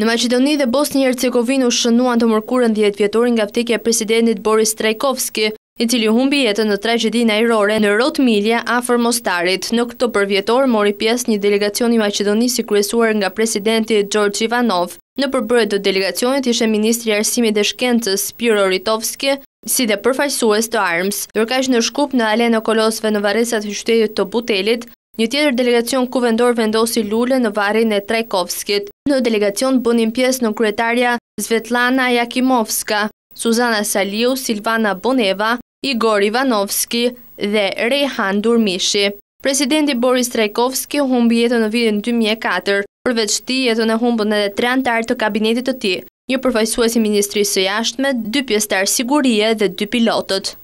Në Macedoni dhe Bosni Hercegovinu u shënuan të mërkurën 10 vjetorin nga vdekja e presidentit Boris Trajkovski, i cili humbi jetën në tragjedinë ajrore në Rot Milja afër Mostarit. Në këtë përvjetor mori pjesë një delegacion i Macedonisë i kryesuar nga presidenti Gjorgj Ivanov. Në përbërje të delegacionit ishte ministri i arsimit dhe shkencës Spiro Ritovski si dhe përfaqësues të armës, dërka në shkup në Aleno Kolosve në Varesat i shtetit të Butelit, Një tjetër delegacion kuvendor vendosi lullë në varin e Trajkovskit. Në delegacion bënin pjesë në kretarja Zvetlana Jakimovska, Suzana Saliu, Silvana Boneva, Igor Ivanovski dhe Rehan Durmishi. Presidenti Boris Trajkovski humbi jetë në vitin 2004, përveç ti jetë në humbë në dhe tre antartë të kabinetit të ti, një përfajsuasi Ministrisë së jashtme, dy pjestarë sigurie dhe dy pilotët.